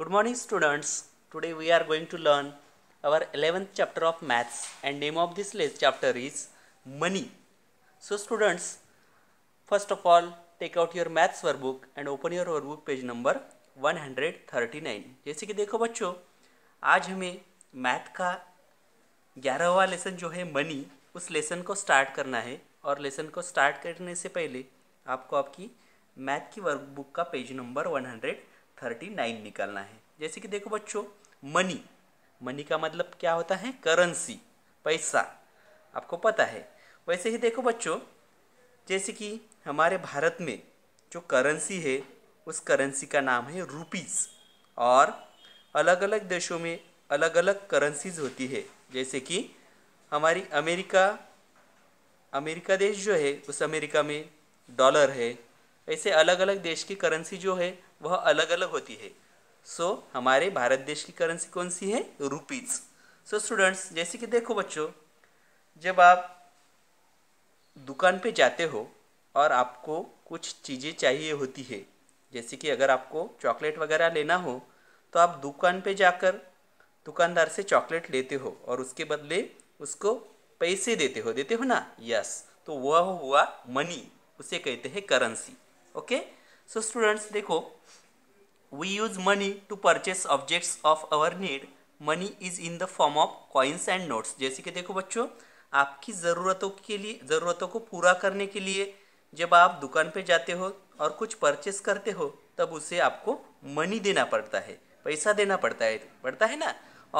Good morning students. Today we are going to learn our 11th chapter of maths and name of this chapter is money. So students, first of all take out your maths workbook and open your workbook page number 139. जैसे कि देखो बच्चों आज हमें math का ग्यारहवा lesson जो है मनी उस लेसन को स्टार्ट करना है और लेसन को स्टार्ट करने से पहले आपको आपकी मैथ की वर्कबुक का पेज नंबर 139 थर्टी नाइन निकालना है जैसे कि देखो बच्चों मनी मनी का मतलब क्या होता है करेंसी पैसा आपको पता है वैसे ही देखो बच्चों जैसे कि हमारे भारत में जो करेंसी है उस करेंसी का नाम है रुपीस और अलग अलग देशों में अलग अलग करेंसीज होती है जैसे कि हमारी अमेरिका अमेरिका देश जो है उस अमेरिका में डॉलर है ऐसे अलग अलग देश की करेंसी जो है वह अलग अलग होती है सो so, हमारे भारत देश की करेंसी कौन सी है रुपीज़ सो so, स्टूडेंट्स जैसे कि देखो बच्चों जब आप दुकान पे जाते हो और आपको कुछ चीज़ें चाहिए होती है जैसे कि अगर आपको चॉकलेट वगैरह लेना हो तो आप दुकान पे जाकर दुकानदार से चॉकलेट लेते हो और उसके बदले उसको पैसे देते हो देते हो ना यस तो वह हुआ मनी उसे कहते हैं करेंसी ओके सो स्टूडेंट्स देखो we use money to purchase objects of our need money is in the form of coins and notes जैसे कि देखो बच्चों आपकी ज़रूरतों के लिए ज़रूरतों को पूरा करने के लिए जब आप दुकान पे जाते हो और कुछ परचेस करते हो तब उसे आपको मनी देना पड़ता है पैसा देना पड़ता है पड़ता है ना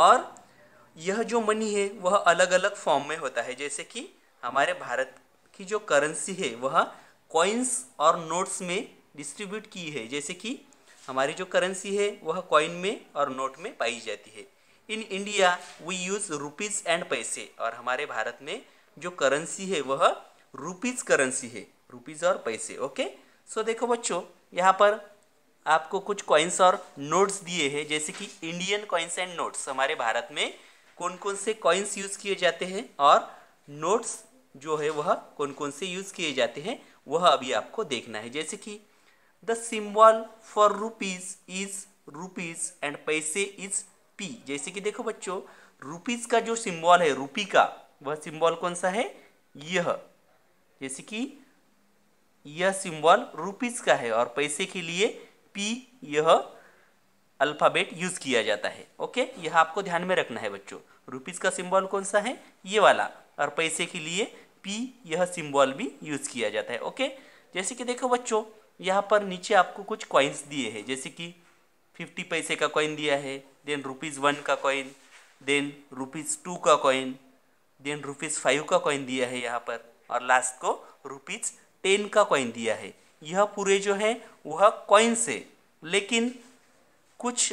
और यह जो मनी है वह अलग अलग फॉर्म में होता है जैसे कि हमारे भारत की जो करेंसी है वह कॉइन्स और नोट्स में डिस्ट्रीब्यूट की है जैसे कि हमारी जो करेंसी है वह कॉइन में और नोट में पाई जाती है in India we use rupees and paise और हमारे भारत में जो करेंसी है वह रुपीज़ करेंसी है रुपीज़ और पैसे ओके सो देखो बच्चों यहाँ पर आपको कुछ कॉइन्स और नोट्स दिए हैं जैसे कि इंडियन कॉइन्स एंड नोट्स हमारे भारत में कौन कौन से कॉइन्स यूज़ किए जाते हैं और नोट्स जो है वह कौन कौन से यूज़ किए जाते हैं वह अभी आपको देखना है जैसे कि the symbol for rupees is rupees and paise is P जैसे कि देखो बच्चों रुपीज का जो सिम्बॉल है रूपी का वह सिम्बॉल कौन सा है यह जैसे कि यह सिम्बॉल रुपीज का है और पैसे के लिए पी यह अल्फ़ाबेट यूज किया जाता है ओके यह आपको ध्यान में रखना है बच्चों रुपीज का सिम्बॉल कौन सा है ये वाला और पैसे के लिए पी यह सिम्बॉल भी यूज़ किया जाता है ओके जैसे कि देखो बच्चों यहाँ पर नीचे आपको कुछ कॉइन्स दिए हैं जैसे कि फिफ्टी पैसे का कॉइन दिया है देन रुपीज़ वन का कॉइन देन रुपीज़ टू का कॉइन देन रुपीज़ फाइव का कॉइन दिया है यहाँ पर और लास्ट को रुपीज़ टेन का कॉइन दिया है यह पूरे जो है वह कॉइन्स है लेकिन कुछ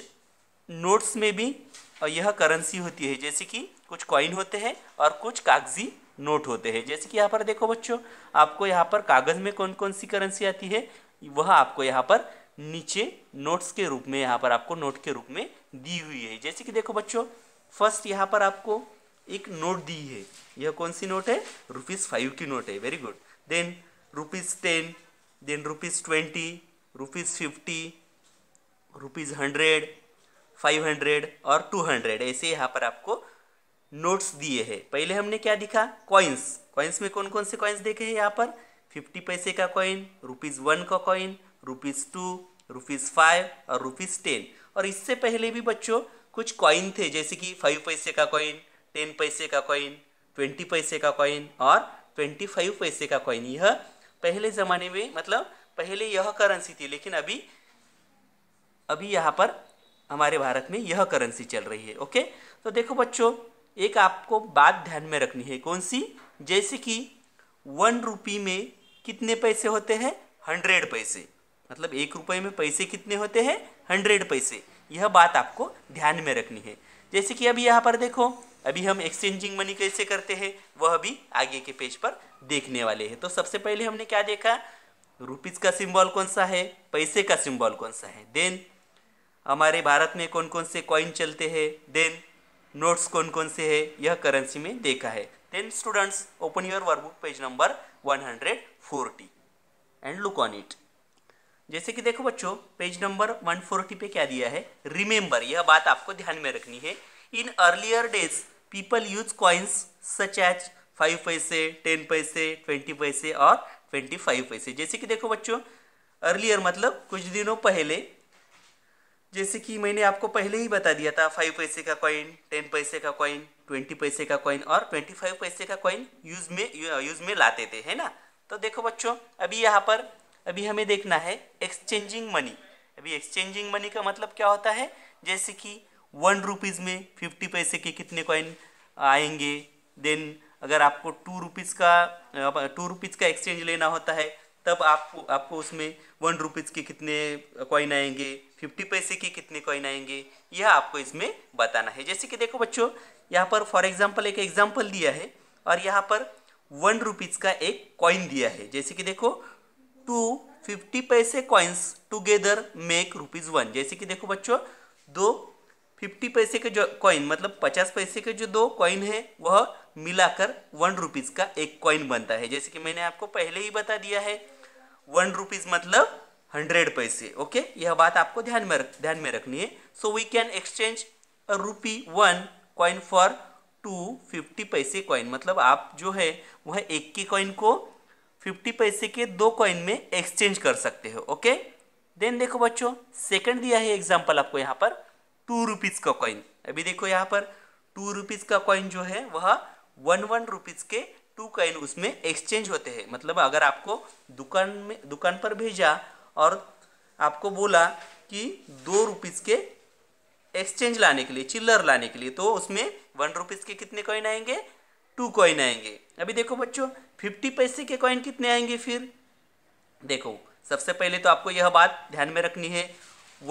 नोट्स में भी यह करेंसी होती है जैसे कि कुछ कॉइन होते हैं और कुछ कागजी नोट होते हैं जैसे कि यहाँ पर देखो बच्चों आपको यहाँ पर कागज़ में कौन कौन सी करेंसी आती है वह आपको यहाँ पर नीचे नोट्स के रूप में यहाँ पर आपको नोट के रूप में दी हुई है जैसे कि देखो बच्चों फर्स्ट यहाँ पर आपको एक नोट दी है यह कौन सी नोट है रुपीज़ फाइव की नोट है very good then rupees ten then rupees twenty rupees fifty rupees hundred five hundred और टू हंड्रेड ऐसे यहाँ पर आपको नोट्स दिए हैं पहले हमने क्या दिखा कॉइन्स कॉइन्स में कौन कौन से कॉइन्स देखे हैं यहाँ पर फिफ्टी पैसे का कॉइन रुपीज़ वन का coin rupees two rupees five और रुपीज़ टेन और इससे पहले भी बच्चों कुछ कॉइन थे जैसे कि फाइव पैसे का कॉइन टेन पैसे का कॉइन ट्वेंटी पैसे का कॉइन और ट्वेंटी फाइव पैसे का कॉइन यह पहले ज़माने में मतलब पहले यह करेंसी थी लेकिन अभी अभी यहाँ पर हमारे भारत में यह करेंसी चल रही है ओके तो देखो बच्चों एक आपको बात ध्यान में रखनी है कौन सी जैसे कि वन रुपी में कितने पैसे होते हैं हंड्रेड पैसे मतलब एक रुपये में पैसे कितने होते हैं हंड्रेड पैसे यह बात आपको ध्यान में रखनी है जैसे कि अभी यहाँ पर देखो अभी हम एक्सचेंजिंग मनी कैसे करते हैं वह भी आगे के पेज पर देखने वाले हैं तो सबसे पहले हमने क्या देखा रुपीज़ का सिंबल कौन सा है पैसे का सिंबल कौन सा है देन हमारे भारत में कौन कौन से कॉइन चलते हैं देन नोट्स कौन कौन से है यह करेंसी में देखा है then students open your workbook page number 140 and look on it जैसे कि देखो बच्चों पेज नंबर 140 पे क्या दिया है रिमेंबर यह बात आपको ध्यान में रखनी है in earlier days people use coins such as five paise ten paise twenty paise और ट्वेंटी फाइव पैसे जैसे कि देखो बच्चों अर्लियर मतलब कुछ दिनों पहले जैसे कि मैंने आपको पहले ही बता दिया था फाइव पैसे का कॉइन टेन पैसे का कॉइन ट्वेंटी पैसे का कॉइन और ट्वेंटी फाइव पैसे का कॉइन यूज में यूज में लाते थे है ना तो देखो बच्चों अभी यहाँ पर अभी हमें देखना है एक्सचेंजिंग मनी अभी एक्सचेंजिंग मनी का मतलब क्या होता है जैसे कि वन रुपीज़ में फिफ्टी पैसे के कितने कॉइन आएंगे देन अगर आपको टू रुपीज़ का टू रुपीज़ का एक्सचेंज लेना होता है तब आप आपको उसमें वन रुपीज़ के कितने कॉइन आएंगे फिफ्टी पैसे के कितने कॉइन आएंगे यह आपको इसमें बताना है जैसे कि देखो बच्चों यहाँ पर फॉर एग्जाम्पल एक एग्जाम्पल दिया है और यहाँ पर वन रुपीज़ का एक कॉइन दिया है जैसे कि देखो two fifty paise coins together make rupees one जैसे कि देखो बच्चों दो फिफ्टी पैसे के जो कॉइन मतलब पचास पैसे के जो दो कॉइन है वह मिलाकर वन रुपीज़ का एक कॉइन बनता है जैसे कि मैंने आपको पहले ही बता दिया है वन रुपीज़ मतलब हंड्रेड पैसे ओके यह बात आपको ध्यान में रख ध्यान में रखनी है so we can exchange rupee one coin for two fifty paise coin मतलब आप जो है वह एक के कॉइन को फिफ्टी पैसे के दो कॉइन में एक्सचेंज कर सकते हो ओके देन देखो बच्चों सेकंड दिया है एग्जाम्पल आपको यहाँ पर टू रुपीज़ का कॉइन अभी देखो यहाँ पर टू रुपीज़ का कॉइन जो है वह वन वन रुपीज़ के टू कॉइन उसमें एक्सचेंज होते हैं मतलब अगर आपको दुकान में दुकान पर भेजा और आपको बोला कि दो रुपीज़ के एक्सचेंज लाने के लिए चिल्लर लाने के लिए तो उसमें वन रुपीज़ के कितने कॉइन आएंगे टू कॉइन आएंगे अभी देखो बच्चों फिफ्टी पैसे के कॉइन कितने आएंगे फिर देखो सबसे पहले तो आपको यह बात ध्यान में रखनी है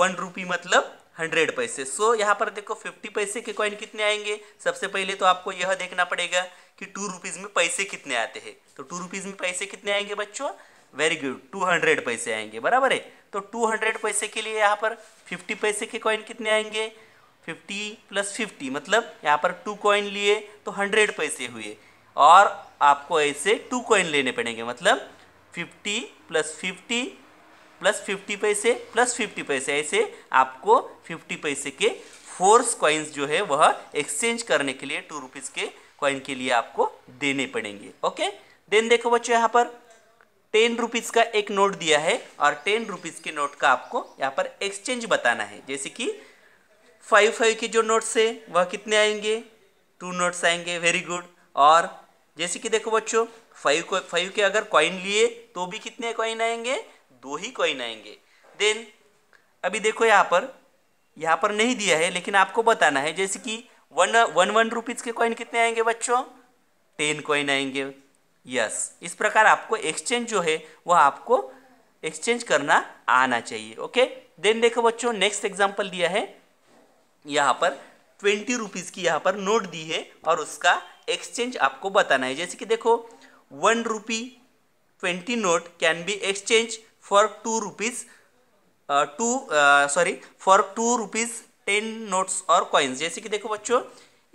वन रुपी मतलब हंड्रेड पैसे सो यहाँ पर देखो फिफ्टी पैसे के कॉइन कितने आएंगे सबसे पहले तो आपको यह देखना पड़ेगा कि टू रुपीज़ में पैसे कितने आते हैं तो टू रुपीज़ में पैसे कितने आएंगे बच्चों वेरी गुड टू हंड्रेड पैसे आएंगे बराबर है तो टू हंड्रेड पैसे के लिए यहाँ पर फिफ्टी पैसे के कॉइन कितने आएंगे फिफ्टी प्लस फिफ्टी मतलब यहाँ पर टू कॉइन लिए तो हंड्रेड पैसे हुए और आपको ऐसे टू कॉइन लेने पड़ेंगे मतलब fifty plus fifty plus fifty paise plus fifty paise ऐसे आपको फिफ्टी पैसे के फोर्स कॉइन्स जो है वह एक्सचेंज करने के लिए टू रुपीज़ के कॉइन के लिए आपको देने पड़ेंगे ओके देन देखो बच्चों यहाँ पर टेन रुपीज़ का एक नोट दिया है और टेन रुपीज़ के नोट का आपको यहाँ पर एक्सचेंज बताना है जैसे कि फाइव फाइव के जो नोट्स है वह कितने आएंगे टू नोट्स आएंगे वेरी गुड और जैसे कि देखो बच्चों फाइव को फाइव के अगर कॉइन लिए तो भी कितने कॉइन आएंगे दो ही कॉइन आएंगे देन अभी देखो यहाँ पर यहाँ पर नहीं दिया है लेकिन आपको बताना है जैसे कि वन वन वन रुपीज़ के कॉइन कितने आएंगे बच्चों टेन कॉइन आएंगे यस इस प्रकार आपको एक्सचेंज जो है वह आपको एक्सचेंज करना आना चाहिए ओके देन देखो बच्चों नेक्स्ट एग्जाम्पल दिया है यहाँ पर ट्वेंटी रुपीज़ की यहाँ पर नोट दी है और उसका एक्सचेंज आपको बताना है जैसे कि देखो one rupee twenty note can be exchange for two rupees two sorry for two rupees ten notes और कॉइन्स जैसे कि देखो बच्चों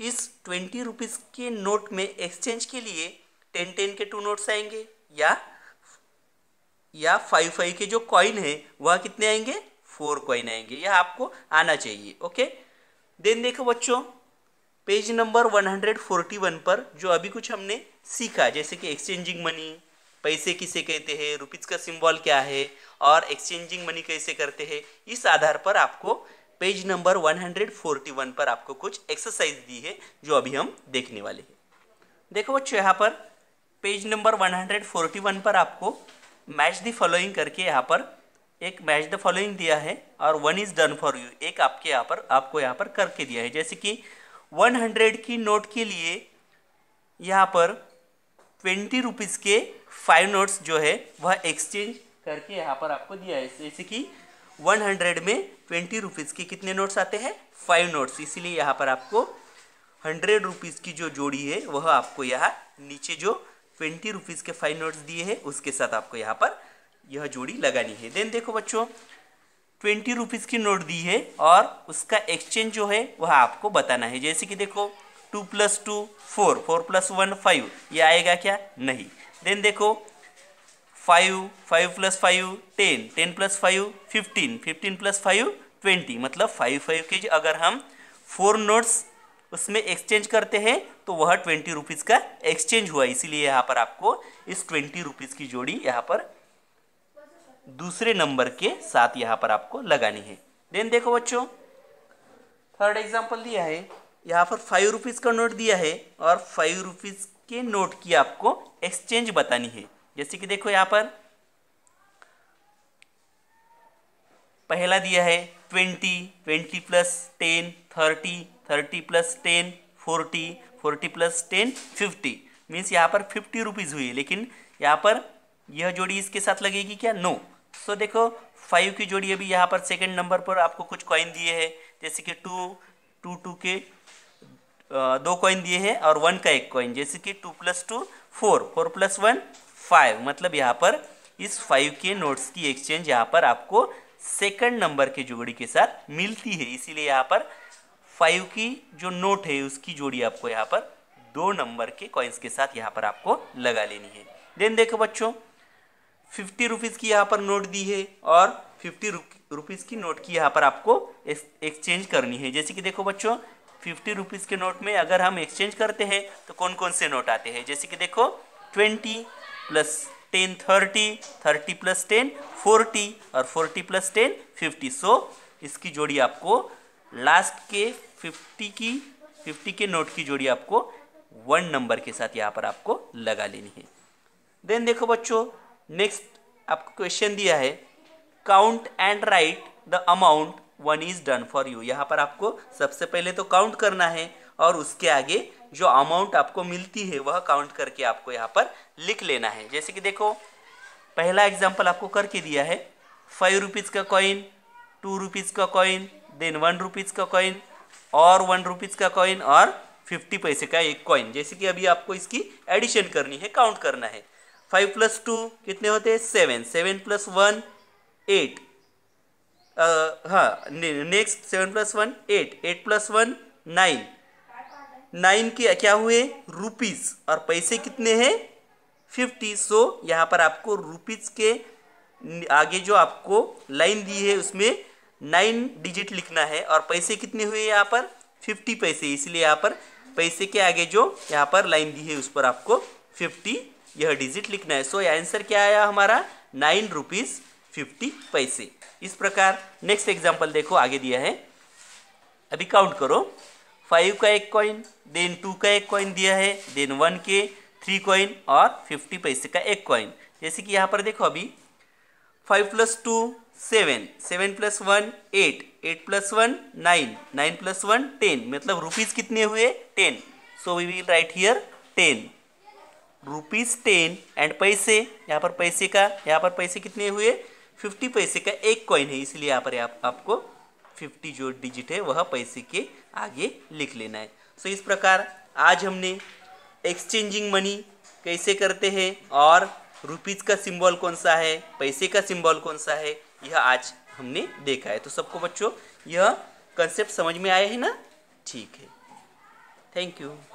इस ट्वेंटी रुपीज़ के नोट में एक्सचेंज के लिए टेन टेन के टू नोट्स आएंगे या या फाइव फाइव के जो कॉइन है वह कितने आएंगे फोर कॉइन आएंगे यह आपको आना चाहिए ओके देन देखो बच्चों पेज नंबर वन पर जो अभी कुछ हमने सीखा जैसे कि एक्सचेंजिंग मनी पैसे किसे कहते हैं रुपीज़ का सिंबल क्या है और एक्सचेंजिंग मनी कैसे करते हैं इस आधार पर आपको page number one hundred forty one पर आपको कुछ एक्सरसाइज दी है जो अभी हम देखने वाले हैं देखो बच्चों यहाँ पर पेज नंबर 141 पर आपको मैच द फॉलोइंग करके यहाँ पर एक मैच द फॉलोइंग दिया है और one is done for you एक आपके यहाँ पर आपको यहाँ पर करके दिया है जैसे कि 100 की नोट के लिए यहाँ पर ट्वेंटी रुपीज़ के फाइव नोट्स जो है वह एक्सचेंज करके यहाँ पर आपको दिया है जैसे कि 100 में ट्वेंटी रुपीज़ के कितने नोट्स आते हैं फाइव नोट्स इसीलिए यहाँ पर आपको हंड्रेड रुपीज़ की जो जोड़ी है वह आपको यहाँ नीचे जो ट्वेंटी रुपीज़ के फाइव नोट्स दिए हैं उसके साथ आपको यहाँ पर यह जोड़ी लगानी है देन देखो बच्चों ट्वेंटी रुपीज़ की नोट दी है और उसका एक्सचेंज जो है वह आपको बताना है जैसे कि देखो two plus two four four plus one five ये आएगा क्या नहीं देन देखो five five plus five ten ten plus five fifteen fifteen plus five twenty मतलब फाइव फाइव के अगर हम फोर नोट्स उसमें एक्सचेंज करते हैं तो वह ट्वेंटी रुपीज़ का एक्सचेंज हुआ इसीलिए यहाँ पर आपको इस ट्वेंटी रुपीज़ की जोड़ी यहाँ पर दूसरे नंबर के साथ यहाँ पर आपको लगानी है देन देखो बच्चों थर्ड एग्जाम्पल दिया है यहाँ पर फाइव रुपीज़ का नोट दिया है और फाइव रुपीज़ के नोट की आपको एक्सचेंज बतानी है जैसे कि देखो यहाँ पर पहला दिया है twenty twenty plus ten thirty thirty plus ten forty forty plus ten fifty means यहाँ पर फिफ्टी रुपीज़ हुई लेकिन यहाँ पर यह जोड़ी इसके साथ लगेगी क्या नो सो so, देखो फाइव की जोड़ी अभी यहाँ पर सेकेंड नंबर पर आपको कुछ कॉइन दिए है जैसे कि टू टू टू के दो कॉइन दिए हैं और वन का एक कॉइन जैसे कि two plus two four four plus one five मतलब यहाँ पर इस फाइव के नोट्स की एक्सचेंज यहाँ पर आपको सेकंड नंबर के जोड़ी के साथ मिलती है इसीलिए यहाँ पर फाइव की जो नोट है उसकी जोड़ी आपको यहाँ पर दो नंबर के कॉइन्स के साथ यहाँ पर आपको लगा लेनी है देन देखो बच्चों फिफ्टी रुपीज़ की यहाँ पर नोट दी है और फिफ्टी रुपीज़ की नोट की यहाँ पर आपको एक्सचेंज करनी है जैसे कि देखो बच्चों फिफ्टी रुपीज़ के नोट में अगर हम एक्सचेंज करते हैं तो कौन कौन से नोट आते हैं जैसे कि देखो twenty plus ten thirty thirty plus ten forty और forty plus ten fifty so इसकी जोड़ी आपको लास्ट के फिफ्टी की फिफ्टी के नोट की जोड़ी आपको वन नंबर के साथ यहाँ पर आपको लगा लेनी है देन देखो बच्चों नेक्स्ट आपको क्वेश्चन दिया है count and write the amount one is done for you यहाँ पर आपको सबसे पहले तो काउंट करना है और उसके आगे जो अमाउंट आपको मिलती है वह काउंट करके आपको यहाँ पर लिख लेना है जैसे कि देखो पहला एग्जाम्पल आपको करके दिया है फाइव रुपीज़ का कॉइन टू रुपीज़ का कॉइन देन वन रुपीज़ का कॉइन और वन रुपीज़ का कॉइन और फिफ्टी पैसे का एक कॉइन जैसे कि अभी आपको इसकी एडिशन करनी है काउंट करना है फाइव प्लस टू कितने होते हैं seven seven plus one eight हाँ next seven plus one eight eight plus one nine nine के क्या हुए रुपीज़ और पैसे कितने हैं फिफ्टी सो यहाँ पर आपको रुपीज़ के आगे जो आपको लाइन दी है उसमें नाइन डिजिट लिखना है और पैसे कितने हुए यहाँ पर फिफ्टी पैसे इसलिए यहाँ पर पैसे के आगे जो यहाँ पर लाइन दी है उस पर आपको फिफ्टी यह डिजिट लिखना है सो so, आंसर क्या आया हमारा नाइन रुपीज़ फिफ्टी पैसे इस प्रकार नेक्स्ट एग्जांपल देखो आगे दिया है अभी काउंट करो फाइव का एक कॉइन देन टू का एक कॉइन दिया है देन वन के थ्री कॉइन और फिफ्टी पैसे का एक कॉइन जैसे कि यहाँ पर देखो अभी five plus two seven seven plus one eight eight plus one nine nine plus one ten मतलब रुपीज़ कितने हुए ten so we will write here ten rupees ten and पैसे यहाँ पर पैसे का यहाँ पर पैसे कितने हुए फिफ्टी पैसे का एक कॉइन है इसलिए यहाँ पर आप, आपको फिफ्टी जो डिजिट है वह पैसे के आगे लिख लेना है सो so, इस प्रकार आज हमने एक्सचेंजिंग मनी कैसे करते हैं और रुपीज़ का सिंबल कौन सा है पैसे का सिंबल कौन सा है यह आज हमने देखा है तो सबको बच्चों यह कंसेप्ट समझ में आया है ना ठीक है थैंक यू